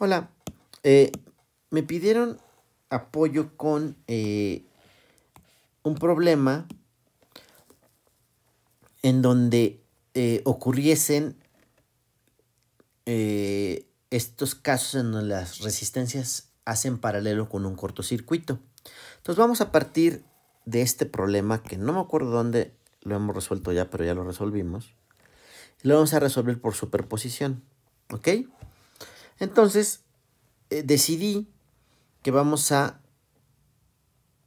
Hola, eh, me pidieron apoyo con eh, un problema en donde eh, ocurriesen estos casos en donde las resistencias hacen paralelo con un cortocircuito. Entonces vamos a partir de este problema que no me acuerdo dónde lo hemos resuelto ya, pero ya lo resolvimos. Lo vamos a resolver por superposición. ¿Ok? Entonces, eh, decidí que vamos a...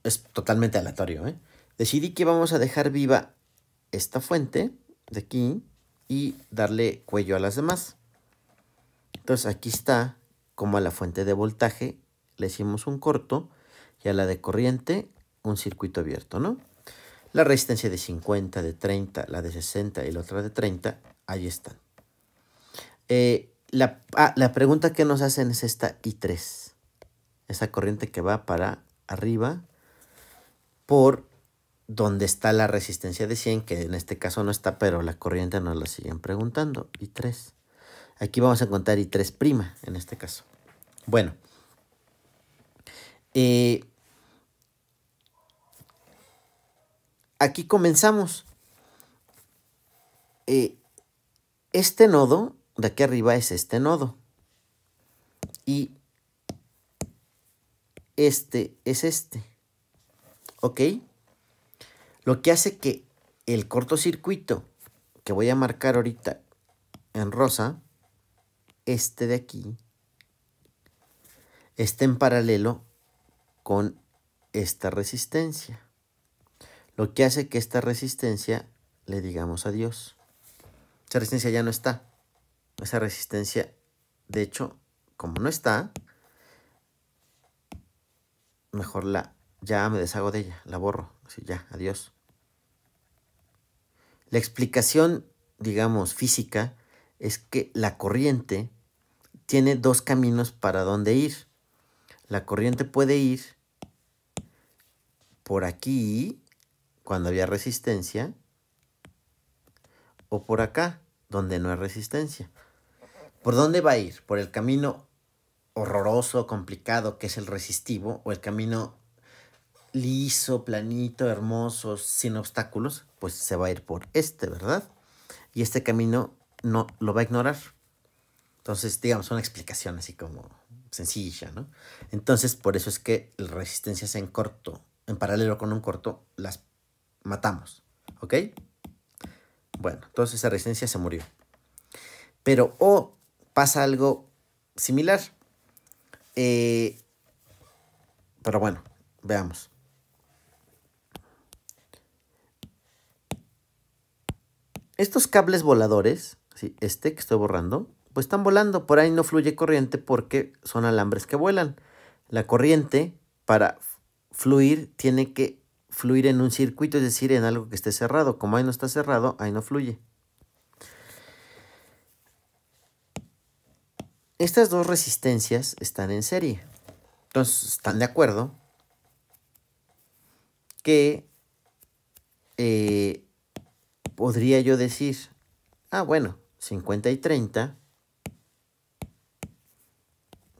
Es totalmente aleatorio, ¿eh? Decidí que vamos a dejar viva esta fuente de aquí y darle cuello a las demás. Entonces aquí está como a la fuente de voltaje le hicimos un corto y a la de corriente un circuito abierto, ¿no? La resistencia de 50, de 30, la de 60 y la otra de 30, ahí están. Eh, Ah, la, pregunta que nos hacen es esta I3. Esa corriente que va para arriba por donde está la resistencia de 100, que en este caso no está, pero la corriente nos la siguen preguntando, I3. Aquí vamos a encontrar I3' en este caso. Bueno, eh, aquí comenzamos. Eh, este nodo de aquí arriba es este nodo. Y este es este. ¿Ok? Lo que hace que el cortocircuito que voy a marcar ahorita en rosa, este de aquí, esté en paralelo con esta resistencia. Lo que hace que esta resistencia le digamos adiós. Esta resistencia ya no está esa resistencia, de hecho, como no está, mejor la ya me deshago de ella, la borro, así ya, adiós. La explicación, digamos, física es que la corriente tiene dos caminos para dónde ir. La corriente puede ir por aquí, cuando había resistencia, o por acá, donde no hay resistencia. ¿Por dónde va a ir? ¿Por el camino horroroso, complicado, que es el resistivo, o el camino liso, planito, hermoso, sin obstáculos? Pues se va a ir por este, ¿verdad? Y este camino no lo va a ignorar. Entonces, digamos, una explicación así como sencilla, ¿no? Entonces, por eso es que las resistencias en corto, en paralelo con un corto, las matamos, ¿ok? Bueno, entonces esa resistencia se murió. Pero, o oh, pasa algo similar. Eh, pero bueno, veamos. Estos cables voladores, ¿sí? este que estoy borrando, pues están volando. Por ahí no fluye corriente porque son alambres que vuelan. La corriente para fluir tiene que fluir en un circuito, es decir, en algo que esté cerrado. Como ahí no está cerrado, ahí no fluye. Estas dos resistencias están en serie. Entonces, están de acuerdo que eh, podría yo decir, ah, bueno, 50 y 30,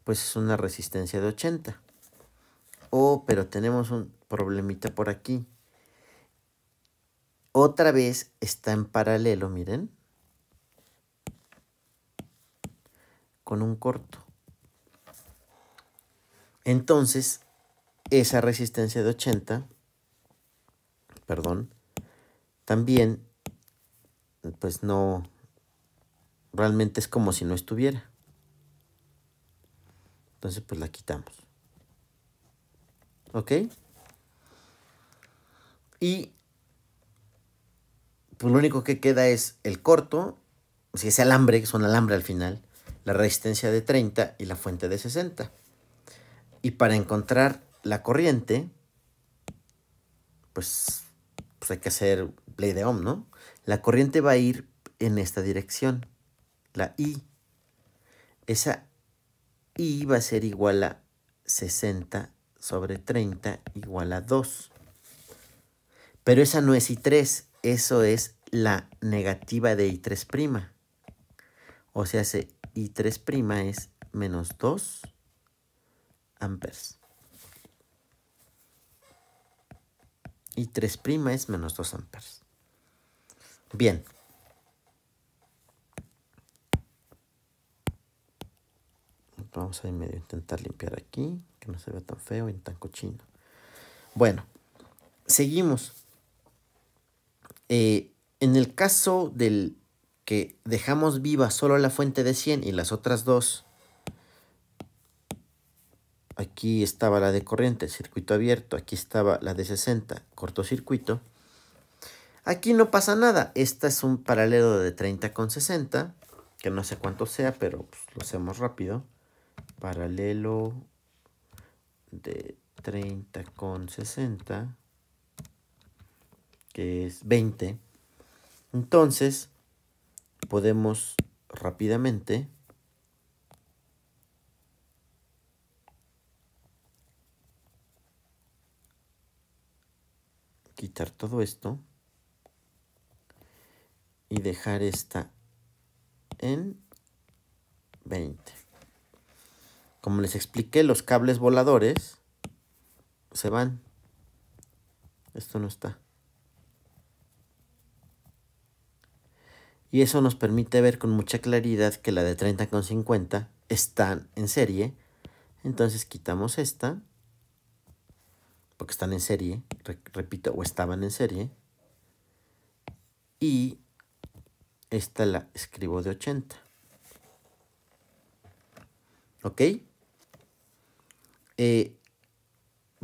pues es una resistencia de 80. Oh, pero tenemos un problemita por aquí. Otra vez está en paralelo, miren. con un corto. Entonces, esa resistencia de 80, perdón, también, pues no, realmente es como si no estuviera. Entonces, pues la quitamos. ¿Ok? Y pues lo único que queda es el corto, si es alambre, que un alambre al final, la resistencia de 30 y la fuente de 60. Y para encontrar la corriente, pues, pues, hay que hacer ley de Ohm, ¿no? La corriente va a ir en esta dirección, la I. Esa I va a ser igual a 60 sobre 30 igual a 2. Pero esa no es I3, eso es la negativa de I3'. O sea, se y 3' es menos 2 amperes. Y 3' es menos 2 amperes. Bien. Vamos a intentar limpiar aquí, que no se vea tan feo y tan cochino. Bueno, seguimos. Eh, en el caso del dejamos viva solo la fuente de 100 y las otras dos, aquí estaba la de corriente, circuito abierto, aquí estaba la de 60, cortocircuito. Aquí no pasa nada, esta es un paralelo de 30 con 60, que no sé cuánto sea, pero pues, lo hacemos rápido. Paralelo de 30 con 60, que es 20. Entonces, podemos rápidamente quitar todo esto y dejar esta en 20. Como les expliqué, los cables voladores se van. Esto no está. y eso nos permite ver con mucha claridad que la de 30 con 50 están en serie. Entonces quitamos esta, porque están en serie, repito, o estaban en serie. Y esta la escribo de 80. ¿Ok? 20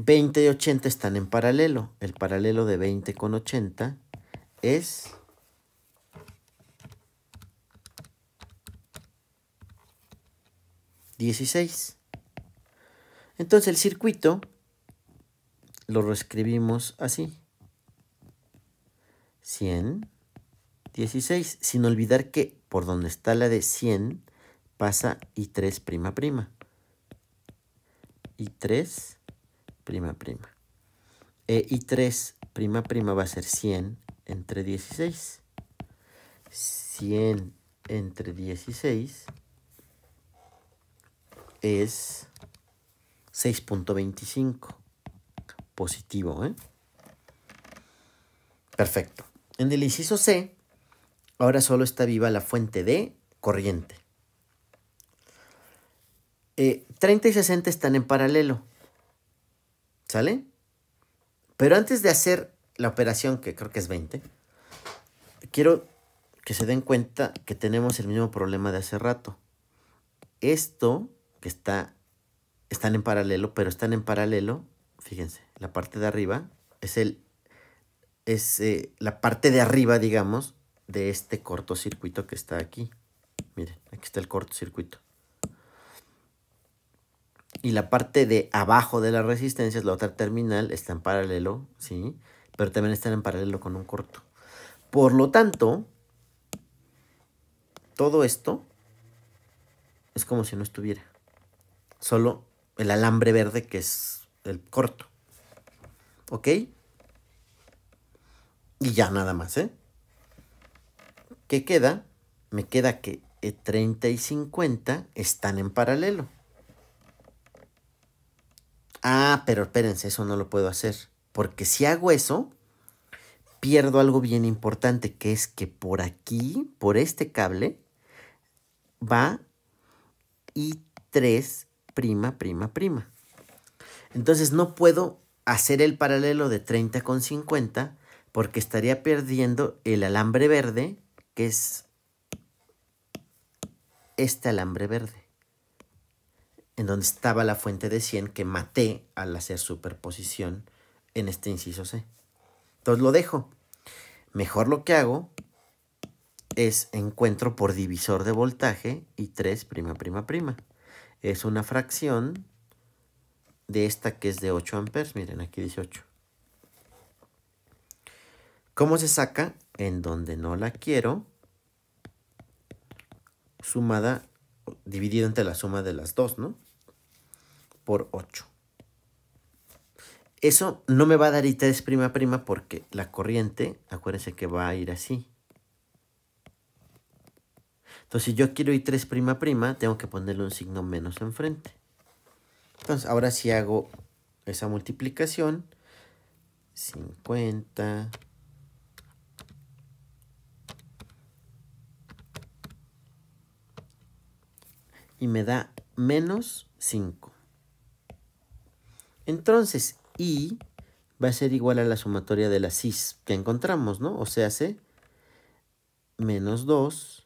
eh, y 80 están en paralelo. El paralelo de 20 con 80 es 16. Entonces el circuito lo reescribimos así. 100, 16, sin olvidar que por donde está la de 100 pasa I3 prima prima. I3 prima prima. E I3 prima prima va a ser 100 entre 16. 100 entre 16 es 6.25. Positivo, ¿eh? Perfecto. En el inciso C, ahora solo está viva la fuente de corriente. 30 eh, y 60 están en paralelo. ¿Sale? Pero antes de hacer la operación, que creo que es 20, quiero que se den cuenta que tenemos el mismo problema de hace rato. Esto que está, están en paralelo, pero están en paralelo, fíjense, la parte de arriba es, el, es eh, la parte de arriba, digamos, de este cortocircuito que está aquí. Miren, aquí está el cortocircuito. Y la parte de abajo de resistencia, es la otra terminal, está en paralelo, ¿sí? Pero también están en paralelo con un corto. Por lo tanto, todo esto es como si no estuviera. Solo el alambre verde que es el corto. ¿Ok? Y ya nada más, ¿eh? ¿Qué queda? Me queda que E30 y 50 están en paralelo. Ah, pero espérense, eso no lo puedo hacer. Porque si hago eso, pierdo algo bien importante, que es que por aquí, por este cable, va I3 prima, prima, prima. Entonces no puedo hacer el paralelo de 30 con 50 porque estaría perdiendo el alambre verde, que es este alambre verde, en donde estaba la fuente de 100 que maté al hacer superposición en este inciso C. Entonces lo dejo. Mejor lo que hago es encuentro por divisor de voltaje y 3 prima prima prima es una fracción de esta que es de 8 amperes. Miren, aquí dice 8. ¿Cómo se saca? En donde no la quiero, sumada, dividida entre la suma de las dos, ¿no? Por 8. Eso no me va a dar i 3 prima prima porque la corriente, acuérdense que va a ir así. Entonces, si yo quiero ir 3 prima prima, tengo que ponerle un signo menos enfrente. Entonces, ahora si hago esa multiplicación, 50 y me da menos 5. Entonces, I va a ser igual a la sumatoria de las cis que encontramos, ¿no? O sea, hace menos 2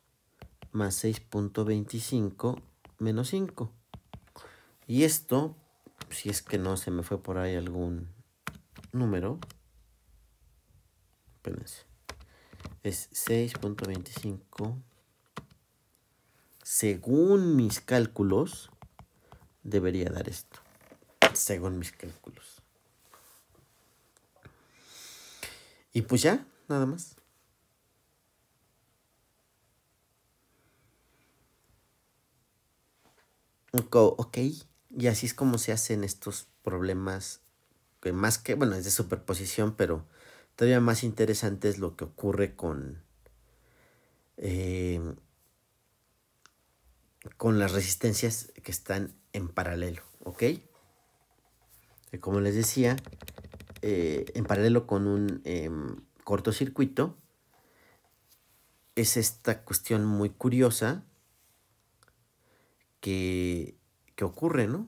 más 6.25 menos 5. Y esto, si es que no se me fue por ahí algún número, espérense, es 6.25 según mis cálculos, debería dar esto. Según mis cálculos. Y pues ya, nada más. ok. Y así es como se hacen estos problemas, que más que, bueno, es de superposición, pero todavía más interesante es lo que ocurre con, eh, con las resistencias que están en paralelo, ¿ok? como les decía, eh, en paralelo con un eh, cortocircuito, es esta cuestión muy curiosa que, que ocurre, ¿no?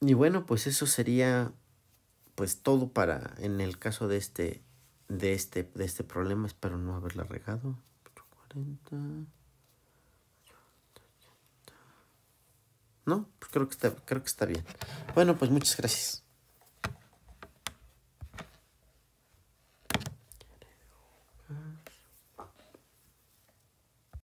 Y bueno, pues eso sería pues todo para en el caso de este de este de este problema, espero no haberla regado. 40. No, pues creo que está creo que está bien. Bueno, pues muchas gracias.